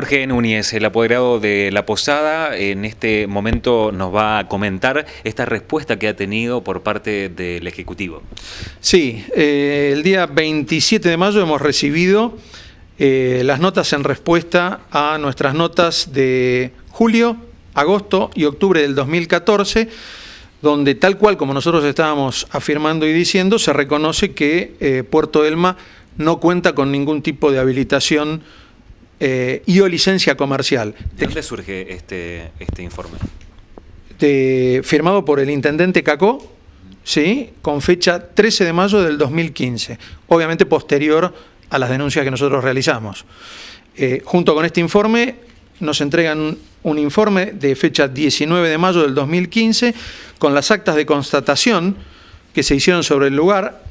Jorge Núñez, el apoderado de La Posada, en este momento nos va a comentar esta respuesta que ha tenido por parte del Ejecutivo. Sí, eh, el día 27 de mayo hemos recibido eh, las notas en respuesta a nuestras notas de julio, agosto y octubre del 2014, donde tal cual como nosotros estábamos afirmando y diciendo, se reconoce que eh, Puerto Elma no cuenta con ningún tipo de habilitación eh, y o licencia comercial. ¿De dónde surge este, este informe? firmado por el intendente Cacó, ¿sí? con fecha 13 de mayo del 2015, obviamente posterior a las denuncias que nosotros realizamos. Eh, junto con este informe nos entregan un informe de fecha 19 de mayo del 2015 con las actas de constatación que se hicieron sobre el lugar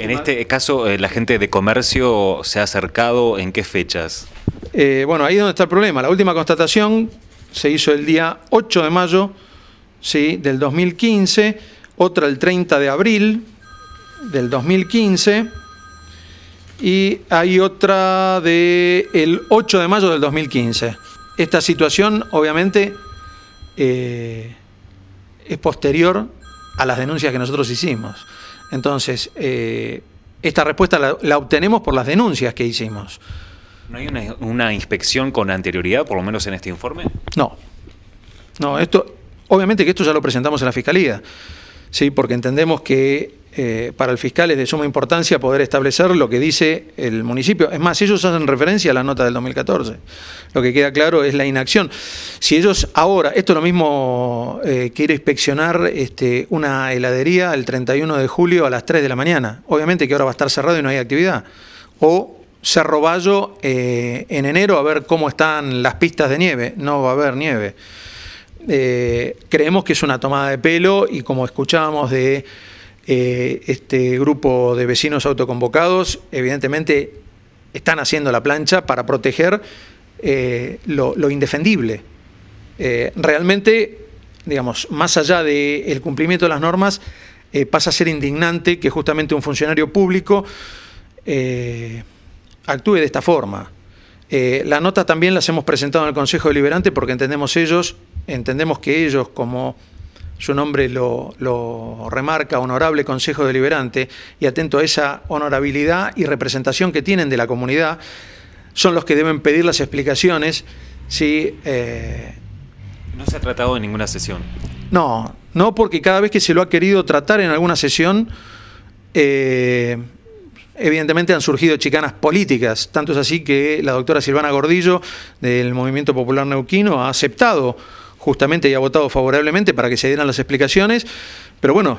en este caso, eh, la gente de comercio se ha acercado en qué fechas? Eh, bueno, ahí es donde está el problema. La última constatación se hizo el día 8 de mayo ¿sí? del 2015, otra el 30 de abril del 2015 y hay otra del el 8 de mayo del 2015. Esta situación obviamente eh, es posterior a las denuncias que nosotros hicimos. Entonces, eh, esta respuesta la, obtenemos por las denuncias que hicimos. ¿No hay una, una, inspección con anterioridad, por lo menos en este informe? No. No, esto, obviamente que esto ya lo presentamos en la Fiscalía, ¿sí? porque entendemos que eh, para el fiscal es de suma importancia poder establecer lo que dice el municipio. Es más, ellos hacen referencia a la nota del 2014. Lo que queda claro es la inacción. Si ellos ahora, esto es lo mismo eh, que ir a inspeccionar este, una heladería el 31 de julio a las 3 de la mañana, obviamente que ahora va a estar cerrado y no hay actividad. O Cerro Bayo eh, en enero a ver cómo están las pistas de nieve. No va a haber nieve. Eh, creemos que es una tomada de pelo y como escuchábamos de eh, este grupo de vecinos autoconvocados evidentemente están haciendo la plancha para proteger eh, lo, indefendible. Eh, realmente, digamos, más allá del cumplimiento de las normas, pasa a ser indignante que justamente un funcionario público actúe de esta forma. Las la nota también las hemos presentado en el Consejo Deliberante porque entendemos ellos, entendemos que ellos como su nombre lo, remarca, honorable Consejo Deliberante, y atento a esa honorabilidad y representación que tienen de la comunidad, son los que deben pedir las explicaciones eh, no se ha tratado en ninguna sesión. No, no porque cada vez que se lo ha querido tratar en alguna sesión, eh, evidentemente han surgido chicanas políticas. Tanto es así que la doctora Silvana Gordillo del Movimiento Popular Neuquino ha aceptado justamente y votado favorablemente para que se dieran las explicaciones, pero bueno,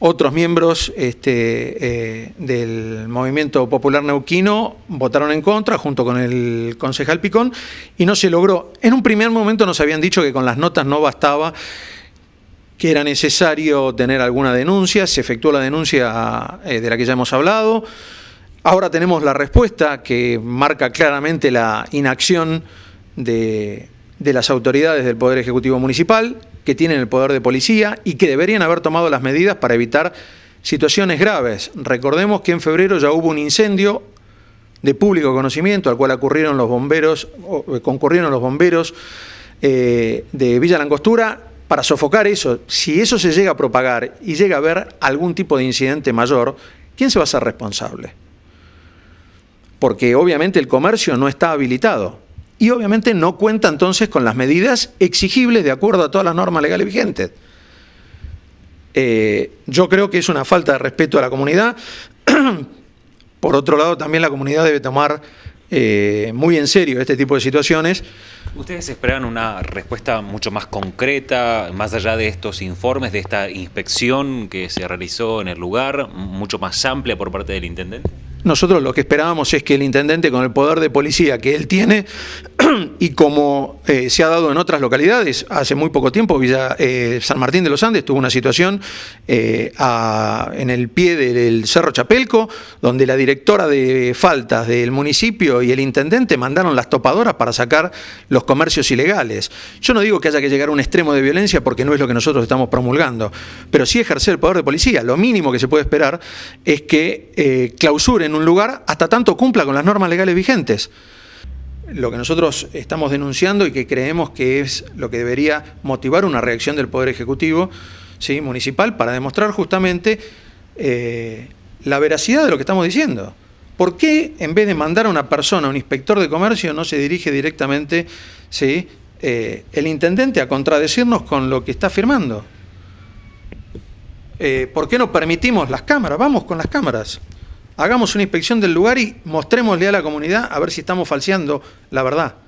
otros miembros este, eh, del Movimiento Popular Neuquino votaron en contra junto con el concejal Picón y no se logró. En un primer momento nos habían dicho que con las notas no bastaba, que era necesario tener alguna denuncia, se efectuó la denuncia eh, de la que ya hemos hablado. Ahora tenemos la respuesta que marca claramente la inacción de de las autoridades del Poder Ejecutivo Municipal, que tienen el poder de policía y que deberían haber tomado las medidas para evitar situaciones graves. Recordemos que en febrero ya hubo un incendio de público conocimiento al cual los bomberos, eh, concurrieron los bomberos eh, de Villa Langostura para sofocar eso. Si eso se llega a propagar y llega a haber algún tipo de incidente mayor, ¿quién se va a ser responsable? Porque obviamente el comercio no está habilitado y obviamente no cuenta entonces con las medidas exigibles de acuerdo a todas las normas legales vigentes. Eh, yo creo que es una falta de respeto a la comunidad. Por otro lado, también la comunidad debe tomar eh, muy en serio este tipo de situaciones. ¿Ustedes esperan una respuesta mucho más concreta, más allá de estos informes, de esta inspección que se realizó en el lugar, mucho más amplia por parte del intendente? Nosotros lo que esperábamos es que el intendente, con el poder de policía que él tiene, y como eh, se ha dado en otras localidades, hace muy poco tiempo Villa, eh, San Martín de los Andes tuvo una situación eh, en el pie del Cerro Chapelco, donde la directora de faltas del municipio y el intendente mandaron las topadoras para sacar los comercios ilegales. Yo no digo que haya que llegar a un extremo de violencia porque no es lo que nosotros estamos promulgando, pero sí ejercer el poder de policía. Lo mínimo que se puede esperar es que clausuren un lugar hasta tanto cumpla con las normas legales vigentes lo que nosotros estamos denunciando y que creemos que es lo que debería motivar una reacción del Poder Ejecutivo ¿sí? municipal para demostrar justamente eh, la veracidad de lo que estamos diciendo. ¿Por qué en vez de mandar a una persona, a un inspector de comercio, no se dirige directamente ¿sí? Eh, el intendente a contradecirnos con lo que está firmando? Eh, ¿Por qué no permitimos las cámaras? Vamos con las cámaras hagamos una inspección del lugar y mostrémosle a la comunidad a ver si estamos falseando la verdad.